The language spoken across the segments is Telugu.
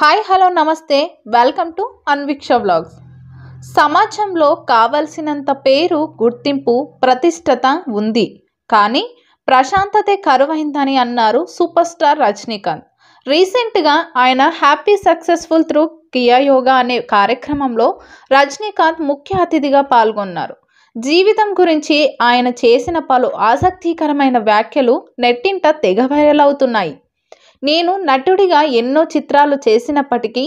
హాయ్ హలో నమస్తే వెల్కమ్ టు అన్విక్ష వ్లాగ్స్ సమాజంలో కావలసినంత పేరు గుర్తింపు ప్రతిష్టత ఉంది కానీ ప్రశాంతతే కరువైందని అన్నారు సూపర్ స్టార్ రజనీకాంత్ రీసెంట్గా ఆయన happy successful through Kriya Yoga అనే కార్యక్రమంలో రజనీకాంత్ ముఖ్య అతిథిగా పాల్గొన్నారు జీవితం గురించి ఆయన చేసిన పలు ఆసక్తికరమైన వ్యాఖ్యలు నెట్టింట తెగ వైరల్ అవుతున్నాయి నేను నటుడిగా ఎన్నో చిత్రాలు చేసినప్పటికీ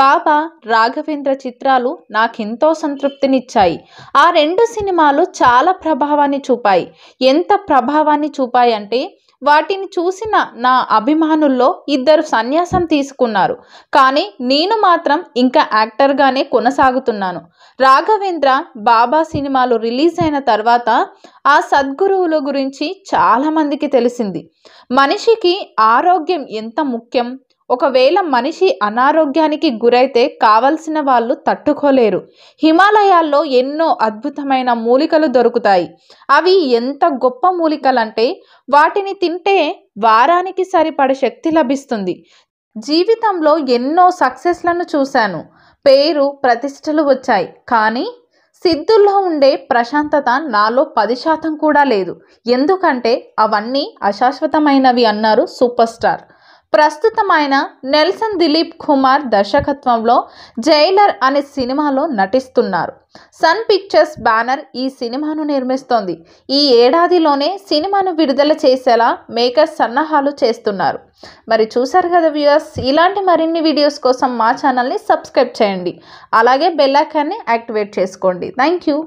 బాబా రాఘవేంద్ర చిత్రాలు నాకెంతో సంతృప్తినిచ్చాయి ఆ రెండు సినిమాలు చాలా ప్రభావాన్ని చూపాయి ఎంత ప్రభావాన్ని చూపాయంటే వాటిని చూసిన నా అభిమానుల్లో ఇద్దరు సన్యాసం తీసుకున్నారు కానీ నేను మాత్రం ఇంకా యాక్టర్గానే కొనసాగుతున్నాను రాఘవేంద్ర బాబా సినిమాలు రిలీజ్ అయిన తర్వాత ఆ సద్గురువుల గురించి చాలామందికి తెలిసింది మనిషికి ఆరోగ్యం ఎంత ముఖ్యం ఒకవేళ మనిషి అనారోగ్యానికి గురైతే కావలసిన వాళ్ళు తట్టుకోలేరు హిమాలయాల్లో ఎన్నో అద్భుతమైన మూలికలు దొరుకుతాయి అవి ఎంత గొప్ప మూలికలంటే వాటిని తింటే వారానికి సరిపడ శక్తి లభిస్తుంది జీవితంలో ఎన్నో సక్సెస్లను చూశాను పేరు ప్రతిష్టలు వచ్చాయి కానీ సిద్ధుల్లో ఉండే ప్రశాంతత నాలో పది శాతం కూడా లేదు ఎందుకంటే అవన్నీ అశాశ్వతమైనవి అన్నారు సూపర్ స్టార్ ప్రస్తుతం ఆయన నెల్సన్ దిలీప్ కుమార్ దర్శకత్వంలో జైలర్ అనే సినిమాలో నటిస్తున్నారు సన్ పిక్చర్స్ బ్యానర్ ఈ సినిమాను నిర్మిస్తోంది ఈ ఏడాదిలోనే సినిమాను విడుదల చేసేలా మేకర్స్ సన్నాహాలు చేస్తున్నారు మరి చూసారు కదా వ్యూయర్స్ ఇలాంటి మరిన్ని వీడియోస్ కోసం మా ఛానల్ని సబ్స్క్రైబ్ చేయండి అలాగే బెల్లాకాన్ని యాక్టివేట్ చేసుకోండి థ్యాంక్ యూ